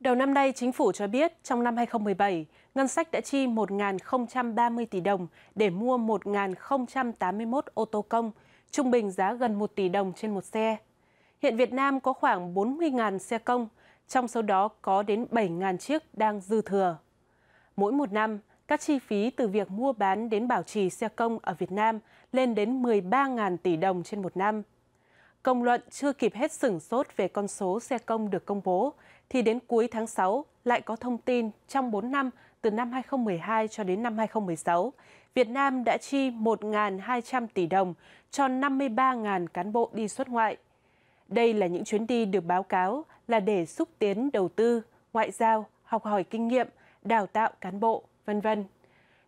Đầu năm nay, chính phủ cho biết trong năm 2017, ngân sách đã chi 1.030 tỷ đồng để mua 1.081 ô tô công, trung bình giá gần 1 tỷ đồng trên một xe. Hiện Việt Nam có khoảng 40.000 xe công, trong số đó có đến 7.000 chiếc đang dư thừa. Mỗi một năm, các chi phí từ việc mua bán đến bảo trì xe công ở Việt Nam lên đến 13.000 tỷ đồng trên một năm. Công luận chưa kịp hết sửng sốt về con số xe công được công bố, thì đến cuối tháng 6 lại có thông tin trong 4 năm từ năm 2012 cho đến năm 2016, Việt Nam đã chi 1.200 tỷ đồng cho 53.000 cán bộ đi xuất ngoại. Đây là những chuyến đi được báo cáo là để xúc tiến đầu tư, ngoại giao, học hỏi kinh nghiệm, đào tạo cán bộ, vân vân.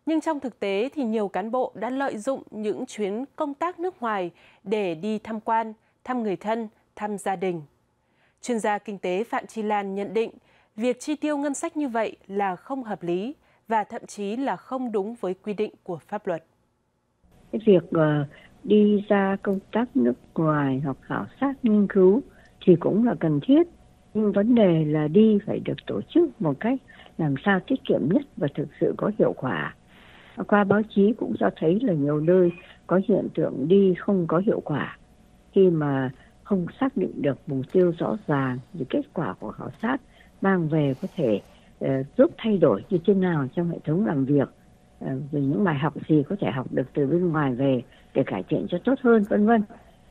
Nhưng trong thực tế thì nhiều cán bộ đã lợi dụng những chuyến công tác nước ngoài để đi tham quan, thăm người thân, thăm gia đình. Chuyên gia kinh tế Phạm Chi Lan nhận định, việc chi tiêu ngân sách như vậy là không hợp lý và thậm chí là không đúng với quy định của pháp luật. Cái việc ờ, đi ra công tác nước ngoài hoặc khảo sát nghiên cứu thì cũng là cần thiết nhưng vấn đề là đi phải được tổ chức một cách làm sao tiết kiệm nhất và thực sự có hiệu quả qua báo chí cũng cho thấy là nhiều nơi có hiện tượng đi không có hiệu quả khi mà không xác định được mục tiêu rõ ràng về kết quả của khảo sát mang về có thể uh, giúp thay đổi như thế nào trong hệ thống làm việc uh, rồi những bài học gì có thể học được từ bên ngoài về để cải thiện cho tốt hơn vân vân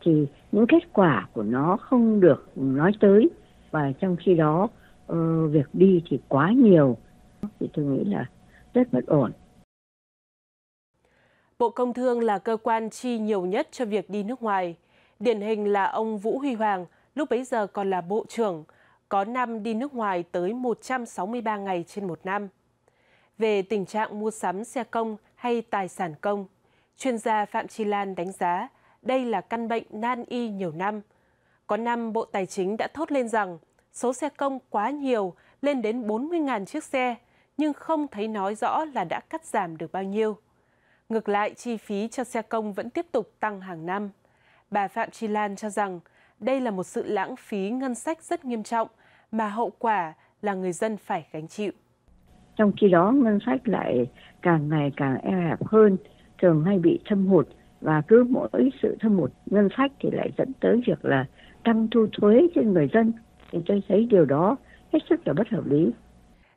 thì những kết quả của nó không được nói tới và trong khi đó uh, việc đi thì quá nhiều thì tôi nghĩ là rất bất ổn Bộ Công Thương là cơ quan chi nhiều nhất cho việc đi nước ngoài. Điển hình là ông Vũ Huy Hoàng, lúc bấy giờ còn là bộ trưởng, có năm đi nước ngoài tới 163 ngày trên một năm. Về tình trạng mua sắm xe công hay tài sản công, chuyên gia Phạm Chi Lan đánh giá đây là căn bệnh nan y nhiều năm. Có năm Bộ Tài chính đã thốt lên rằng số xe công quá nhiều, lên đến 40.000 chiếc xe, nhưng không thấy nói rõ là đã cắt giảm được bao nhiêu. Ngược lại, chi phí cho xe công vẫn tiếp tục tăng hàng năm. Bà Phạm Chi Lan cho rằng đây là một sự lãng phí ngân sách rất nghiêm trọng mà hậu quả là người dân phải gánh chịu. Trong khi đó ngân sách lại càng ngày càng eo hẹp hơn, thường hay bị thâm hụt và cứ mỗi sự thâm hụt ngân sách thì lại dẫn tới việc là tăng thu thuế trên người dân thì tôi thấy điều đó hết sức là bất hợp lý.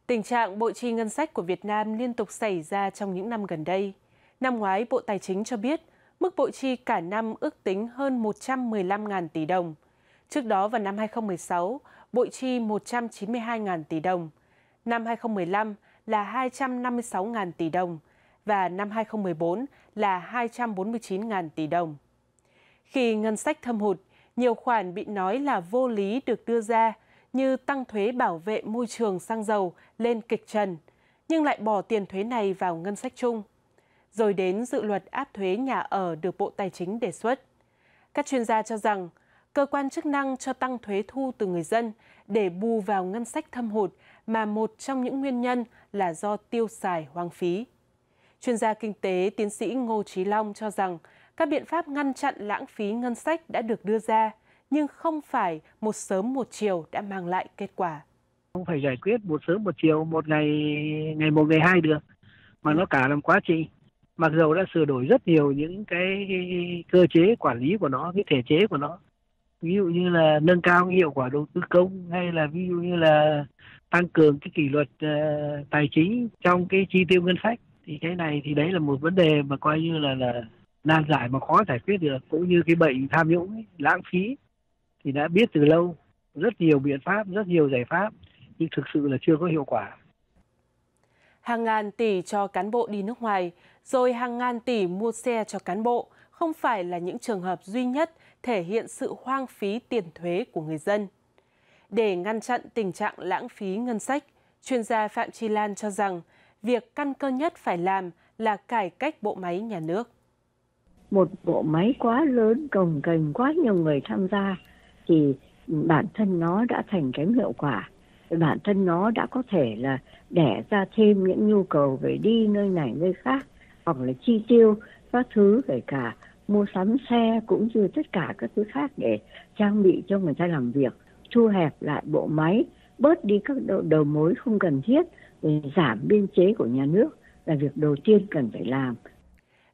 Tình trạng bộ chi ngân sách của Việt Nam liên tục xảy ra trong những năm gần đây. Năm ngoái, Bộ Tài chính cho biết Mức bội chi cả năm ước tính hơn 115.000 tỷ đồng. Trước đó vào năm 2016, bội chi 192.000 tỷ đồng. Năm 2015 là 256.000 tỷ đồng và năm 2014 là 249.000 tỷ đồng. Khi ngân sách thâm hụt, nhiều khoản bị nói là vô lý được đưa ra như tăng thuế bảo vệ môi trường xăng dầu lên kịch trần, nhưng lại bỏ tiền thuế này vào ngân sách chung rồi đến dự luật áp thuế nhà ở được Bộ Tài chính đề xuất. Các chuyên gia cho rằng, cơ quan chức năng cho tăng thuế thu từ người dân để bù vào ngân sách thâm hụt mà một trong những nguyên nhân là do tiêu xài hoang phí. Chuyên gia kinh tế tiến sĩ Ngô Trí Long cho rằng các biện pháp ngăn chặn lãng phí ngân sách đã được đưa ra, nhưng không phải một sớm một chiều đã mang lại kết quả. Không phải giải quyết một sớm một chiều, một ngày ngày một ngày hai được, mà nó cả là một quá trình mặc dù đã sửa đổi rất nhiều những cái cơ chế quản lý của nó cái thể chế của nó ví dụ như là nâng cao hiệu quả đầu tư công hay là ví dụ như là tăng cường cái kỷ luật uh, tài chính trong cái chi tiêu ngân sách thì cái này thì đấy là một vấn đề mà coi như là là nan giải mà khó giải quyết được cũng như cái bệnh tham nhũng ấy, lãng phí thì đã biết từ lâu rất nhiều biện pháp rất nhiều giải pháp nhưng thực sự là chưa có hiệu quả hàng ngàn tỷ cho cán bộ đi nước ngoài, rồi hàng ngàn tỷ mua xe cho cán bộ, không phải là những trường hợp duy nhất thể hiện sự hoang phí tiền thuế của người dân. Để ngăn chặn tình trạng lãng phí ngân sách, chuyên gia Phạm Tri Lan cho rằng việc căn cơ nhất phải làm là cải cách bộ máy nhà nước. Một bộ máy quá lớn, cồng cành quá nhiều người tham gia thì bản thân nó đã thành kém hiệu quả bản thân nó đã có thể là đẻ ra thêm những nhu cầu về đi nơi này nơi khác hoặc là chi tiêu các thứ kể cả mua sắm xe cũng như tất cả các thứ khác để trang bị cho người ta làm việc thu hẹp lại bộ máy bớt đi các đầu, đầu mối không cần thiết để giảm biên chế của nhà nước là việc đầu tiên cần phải làm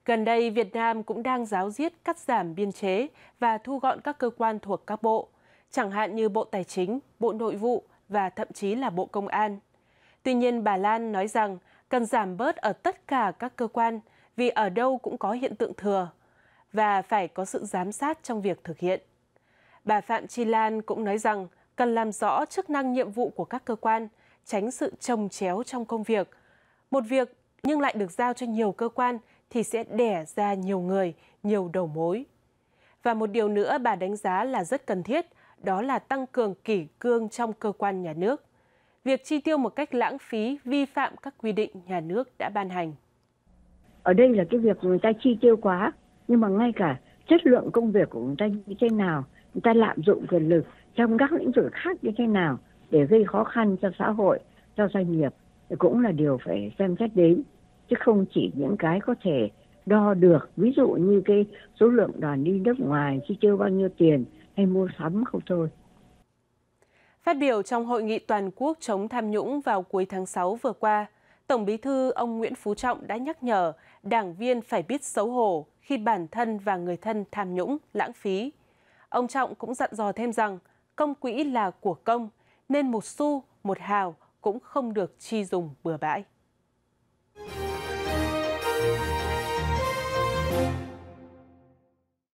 Gần đây, Việt Nam cũng đang giáo diết cắt giảm biên chế và thu gọn các cơ quan thuộc các bộ, chẳng hạn như Bộ Tài chính, Bộ Nội vụ, và thậm chí là Bộ Công an. Tuy nhiên, bà Lan nói rằng cần giảm bớt ở tất cả các cơ quan vì ở đâu cũng có hiện tượng thừa và phải có sự giám sát trong việc thực hiện. Bà Phạm Chi Lan cũng nói rằng cần làm rõ chức năng nhiệm vụ của các cơ quan, tránh sự trồng chéo trong công việc. Một việc nhưng lại được giao cho nhiều cơ quan thì sẽ đẻ ra nhiều người, nhiều đầu mối. Và một điều nữa bà đánh giá là rất cần thiết đó là tăng cường kỷ cương trong cơ quan nhà nước. Việc chi tiêu một cách lãng phí vi phạm các quy định nhà nước đã ban hành. Ở đây là cái việc người ta chi tiêu quá, nhưng mà ngay cả chất lượng công việc của người ta như thế nào, người ta lạm dụng quyền lực trong các lĩnh vực khác như thế nào để gây khó khăn cho xã hội, cho doanh nghiệp cũng là điều phải xem xét đến chứ không chỉ những cái có thể đo được ví dụ như cái số lượng đoàn đi nước ngoài chi tiêu bao nhiêu tiền hay mua sắm không thôi. Phát biểu trong hội nghị toàn quốc chống tham nhũng vào cuối tháng 6 vừa qua, Tổng Bí thư ông Nguyễn Phú Trọng đã nhắc nhở đảng viên phải biết xấu hổ khi bản thân và người thân tham nhũng, lãng phí. Ông Trọng cũng dặn dò thêm rằng công quỹ là của công nên một xu, một hào cũng không được chi dùng bừa bãi.